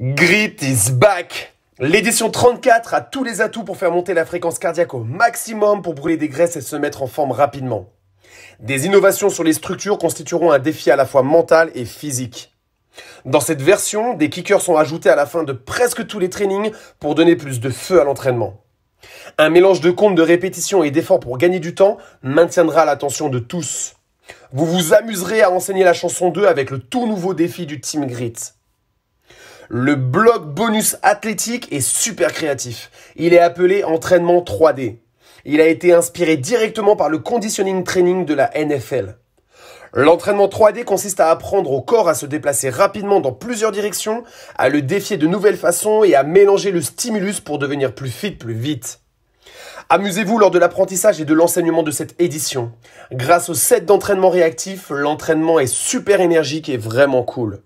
Grit is back L'édition 34 a tous les atouts pour faire monter la fréquence cardiaque au maximum pour brûler des graisses et se mettre en forme rapidement. Des innovations sur les structures constitueront un défi à la fois mental et physique. Dans cette version, des kickers sont ajoutés à la fin de presque tous les trainings pour donner plus de feu à l'entraînement. Un mélange de comptes de répétitions et d'efforts pour gagner du temps maintiendra l'attention de tous. Vous vous amuserez à enseigner la chanson 2 avec le tout nouveau défi du Team Grit. Le bloc bonus athlétique est super créatif. Il est appelé entraînement 3D. Il a été inspiré directement par le conditioning training de la NFL. L'entraînement 3D consiste à apprendre au corps à se déplacer rapidement dans plusieurs directions, à le défier de nouvelles façons et à mélanger le stimulus pour devenir plus fit plus vite. Amusez-vous lors de l'apprentissage et de l'enseignement de cette édition. Grâce au set d'entraînement réactif, l'entraînement est super énergique et vraiment cool.